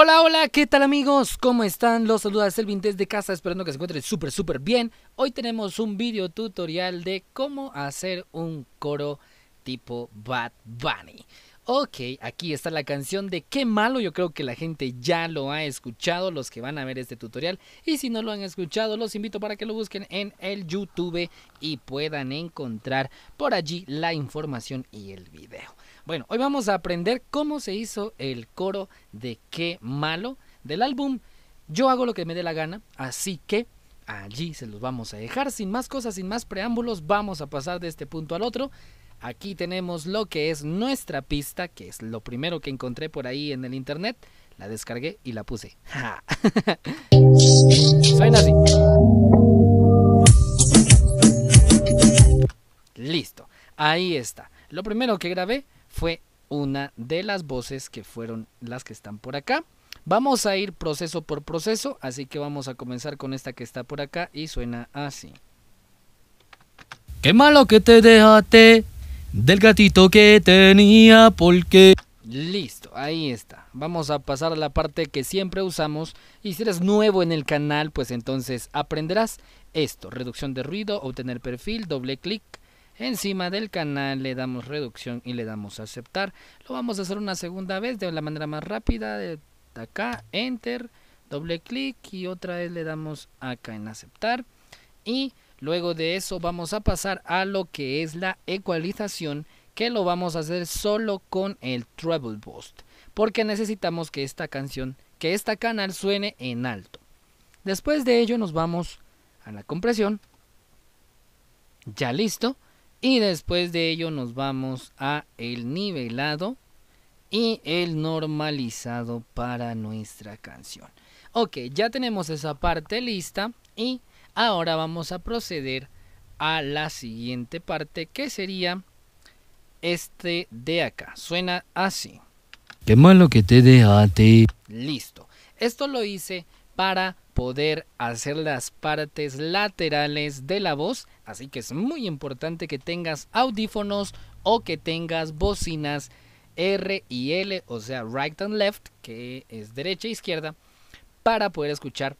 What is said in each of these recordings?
Hola, hola, ¿qué tal amigos? ¿Cómo están? Los saluda Selvin desde casa, esperando que se encuentren súper, súper bien. Hoy tenemos un video tutorial de cómo hacer un coro tipo Bad Bunny. Ok, aquí está la canción de Qué malo, yo creo que la gente ya lo ha escuchado, los que van a ver este tutorial. Y si no lo han escuchado, los invito para que lo busquen en el YouTube y puedan encontrar por allí la información y el video. Bueno, hoy vamos a aprender cómo se hizo el coro de Qué malo del álbum Yo hago lo que me dé la gana, así que allí se los vamos a dejar. Sin más cosas, sin más preámbulos, vamos a pasar de este punto al otro. Aquí tenemos lo que es nuestra pista, que es lo primero que encontré por ahí en el internet. La descargué y la puse. Suena así. Listo, ahí está. Lo primero que grabé fue una de las voces que fueron las que están por acá. Vamos a ir proceso por proceso, así que vamos a comenzar con esta que está por acá y suena así. Qué malo que te dejaste del gatito que tenía porque... Listo, ahí está. Vamos a pasar a la parte que siempre usamos y si eres nuevo en el canal, pues entonces aprenderás esto. Reducción de ruido, obtener perfil, doble clic, encima del canal, le damos reducción y le damos aceptar. Lo vamos a hacer una segunda vez de la manera más rápida, de acá, enter, doble clic y otra vez le damos acá en aceptar. Y luego de eso vamos a pasar a lo que es la ecualización, que lo vamos a hacer solo con el treble boost, porque necesitamos que esta canción, que esta canal suene en alto. Después de ello nos vamos a la compresión. Ya listo. Y después de ello nos vamos a el nivelado y el normalizado para nuestra canción. Ok, ya tenemos esa parte lista y ahora vamos a proceder a la siguiente parte que sería este de acá. Suena así. Qué malo que te ti Listo. Esto lo hice para poder hacer las partes laterales de la voz. Así que es muy importante que tengas audífonos o que tengas bocinas R y L, o sea, right and left, que es derecha e izquierda, para poder escuchar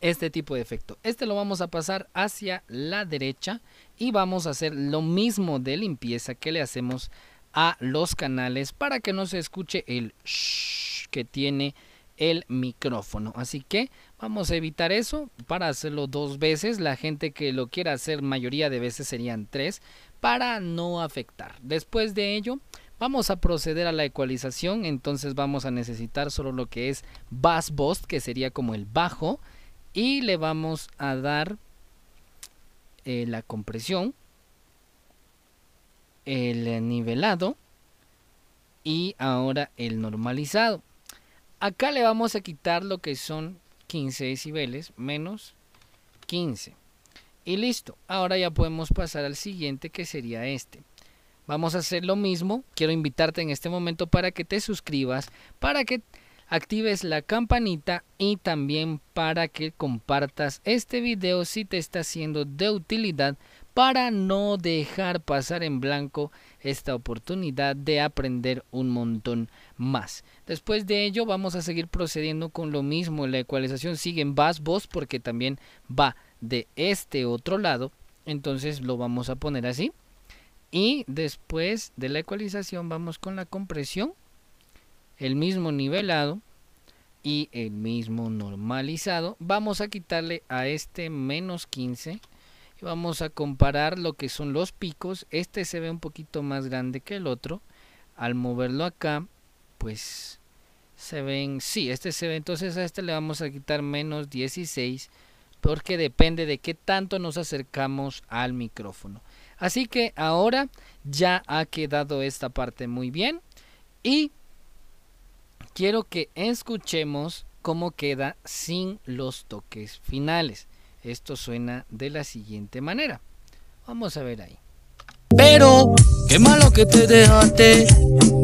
este tipo de efecto. Este lo vamos a pasar hacia la derecha y vamos a hacer lo mismo de limpieza que le hacemos a los canales para que no se escuche el shh que tiene el micrófono. Así que vamos a evitar eso para hacerlo dos veces. La gente que lo quiera hacer mayoría de veces serían tres para no afectar. Después de ello vamos a proceder a la ecualización. Entonces vamos a necesitar solo lo que es bass boost que sería como el bajo. Y le vamos a dar eh, la compresión, el nivelado y ahora el normalizado. Acá le vamos a quitar lo que son 15 decibeles menos 15. Y listo. Ahora ya podemos pasar al siguiente que sería este. Vamos a hacer lo mismo. Quiero invitarte en este momento para que te suscribas, para que actives la campanita y también para que compartas este video si te está siendo de utilidad para no dejar pasar en blanco esta oportunidad de aprender un montón más. Después de ello vamos a seguir procediendo con lo mismo. La ecualización sigue en bass vos porque también va de este otro lado. Entonces lo vamos a poner así. Y después de la ecualización vamos con la compresión. El mismo nivelado y el mismo normalizado. Vamos a quitarle a este menos 15 y Vamos a comparar lo que son los picos. Este se ve un poquito más grande que el otro. Al moverlo acá, pues se ven, sí, este se ve, entonces a este le vamos a quitar menos 16 porque depende de qué tanto nos acercamos al micrófono. Así que ahora ya ha quedado esta parte muy bien y quiero que escuchemos cómo queda sin los toques finales. Esto suena de la siguiente manera. Vamos a ver ahí. Pero, qué malo que te dejaste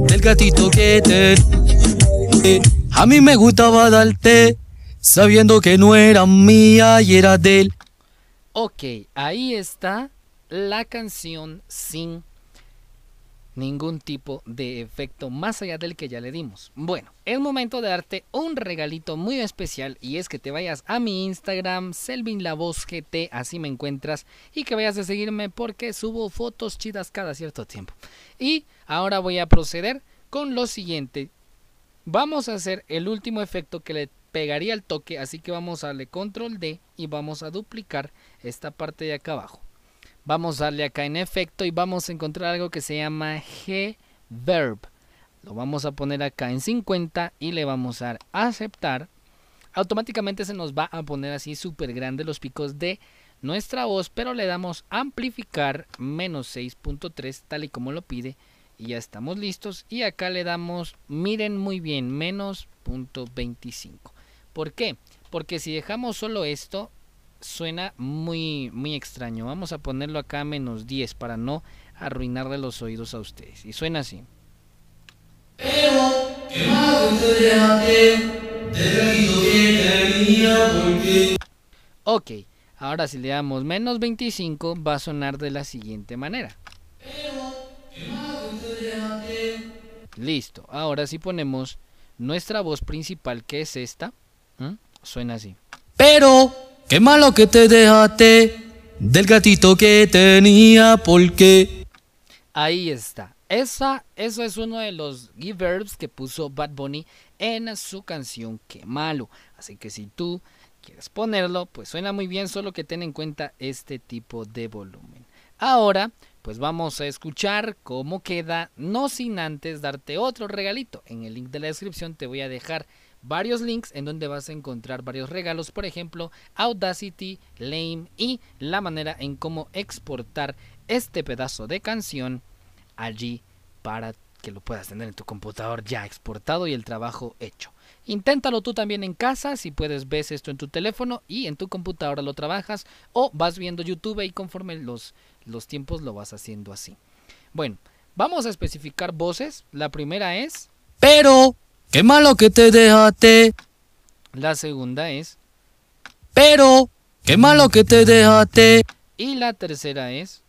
del gatito que te... A mí me gustaba darte, sabiendo que no era mía y era de él. Ok, ahí está la canción sin ningún tipo de efecto más allá del que ya le dimos. Bueno, es momento de darte un regalito muy especial y es que te vayas a mi Instagram, GT así me encuentras, y que vayas a seguirme porque subo fotos chidas cada cierto tiempo. Y ahora voy a proceder con lo siguiente. Vamos a hacer el último efecto que le pegaría el toque, así que vamos a darle control D y vamos a duplicar esta parte de acá abajo. Vamos a darle acá en efecto y vamos a encontrar algo que se llama G-Verb. Lo vamos a poner acá en 50 y le vamos a dar aceptar. Automáticamente se nos va a poner así súper grande los picos de nuestra voz, pero le damos amplificar menos 6.3 tal y como lo pide y ya estamos listos y acá le damos miren muy bien menos 0.25 ¿por qué? porque si dejamos solo esto suena muy, muy extraño. Vamos a ponerlo acá a menos 10 para no arruinarle los oídos a ustedes. Y suena así. Ok, ahora si le damos menos 25 va a sonar de la siguiente manera. Listo, ahora si ponemos nuestra voz principal que es esta, ¿Mm? suena así. Pero Qué malo que te dejaste del gatito que tenía porque... Ahí está. Esa, eso es uno de los verbs que puso Bad Bunny en su canción Qué malo. Así que si tú quieres ponerlo, pues suena muy bien, solo que ten en cuenta este tipo de volumen. Ahora, pues vamos a escuchar cómo queda, no sin antes darte otro regalito. En el link de la descripción te voy a dejar varios links en donde vas a encontrar varios regalos, por ejemplo, Audacity, Lame y la manera en cómo exportar este pedazo de canción allí para que lo puedas tener en tu computador ya exportado y el trabajo hecho. Inténtalo tú también en casa, si puedes ves esto en tu teléfono y en tu computadora lo trabajas o vas viendo YouTube y conforme los, los tiempos lo vas haciendo así. Bueno, vamos a especificar voces. La primera es... Pero... Qué malo que te dejaste. La segunda es. Pero, qué malo que te dejaste. Y la tercera es.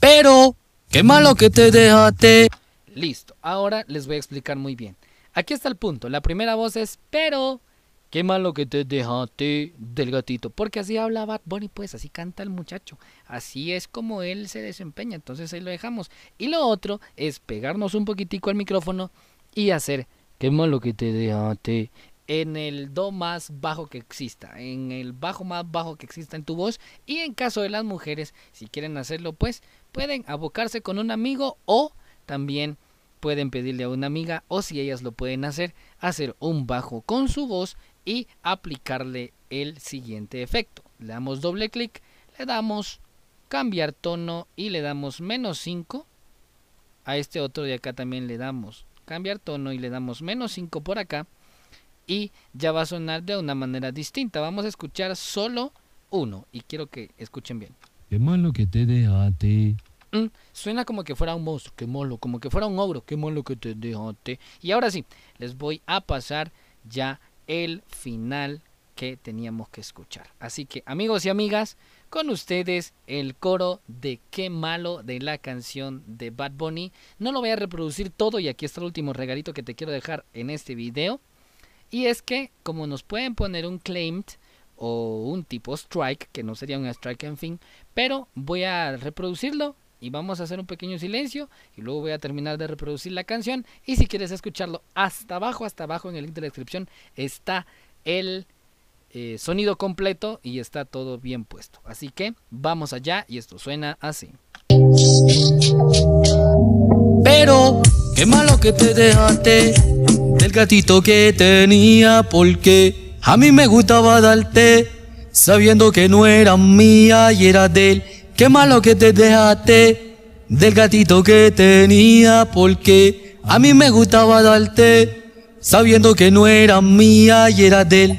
Pero, qué malo que te dejaste. Listo, ahora les voy a explicar muy bien. Aquí está el punto. La primera voz es pero. Qué malo que te dejaste del gatito. Porque así habla Bad Bunny, pues así canta el muchacho. Así es como él se desempeña. Entonces ahí lo dejamos. Y lo otro es pegarnos un poquitico al micrófono y hacer Qué malo que te dejaste. En el do más bajo que exista, en el bajo más bajo que exista en tu voz. Y en caso de las mujeres, si quieren hacerlo, pues pueden abocarse con un amigo o también pueden pedirle a una amiga o si ellas lo pueden hacer, hacer un bajo con su voz y aplicarle el siguiente efecto. Le damos doble clic, le damos cambiar tono y le damos menos 5. A este otro de acá también le damos cambiar tono y le damos menos 5 por acá y ya va a sonar de una manera distinta. Vamos a escuchar solo uno y quiero que escuchen bien. Qué malo que te dejaste. Mm, suena como que fuera un monstruo, qué malo, como que fuera un ogro, qué malo que te dejaste. Y ahora sí, les voy a pasar ya el final que teníamos que escuchar. Así que amigos y amigas, con ustedes el coro de Qué malo de la canción de Bad Bunny. No lo voy a reproducir todo y aquí está el último regalito que te quiero dejar en este video. Y es que como nos pueden poner un claimed o un tipo strike, que no sería un strike en fin, pero voy a reproducirlo y vamos a hacer un pequeño silencio y luego voy a terminar de reproducir la canción y si quieres escucharlo hasta abajo, hasta abajo en el link de la descripción está el eh, sonido completo y está todo bien puesto. Así que vamos allá y esto suena así. Pero qué malo que te dejaste del gatito que tenía porque a mí me gustaba darte sabiendo que no era mía y era de él. Qué malo que te dejaste del gatito que tenía porque a mí me gustaba darte sabiendo que no era mía y era de él.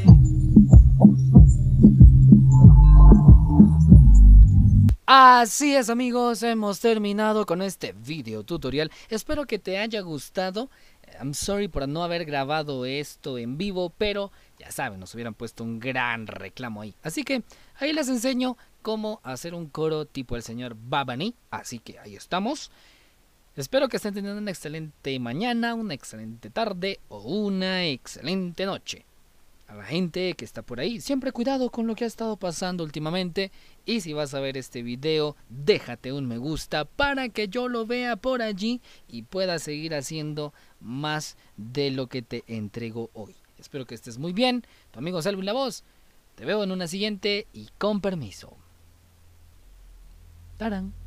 Así es amigos, hemos terminado con este video tutorial. Espero que te haya gustado. I'm sorry por no haber grabado esto en vivo, pero ya saben, nos hubieran puesto un gran reclamo ahí. Así que ahí les enseño cómo hacer un coro tipo el señor Babani. Así que ahí estamos. Espero que estén teniendo una excelente mañana, una excelente tarde o una excelente noche a la gente que está por ahí. Siempre cuidado con lo que ha estado pasando últimamente. Y si vas a ver este video, déjate un me gusta para que yo lo vea por allí y pueda seguir haciendo más de lo que te entrego hoy. Espero que estés muy bien. Tu amigo Salvo La Voz. Te veo en una siguiente y con permiso. Tarán.